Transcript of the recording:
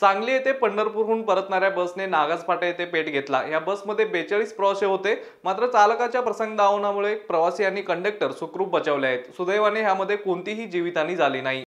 सांगली येथे पंढरपूरहून परतणाऱ्या बसने नागासपाटा येथे पेट घेतला या बसमध्ये बेचाळीस प्रवासी होते मात्र चालकाच्या प्रसंग प्रवासी आणि कंडक्टर सुखरूप बचावले आहेत सुदैवाने ह्यामध्ये कोणतीही जीवितहानी झाली नाही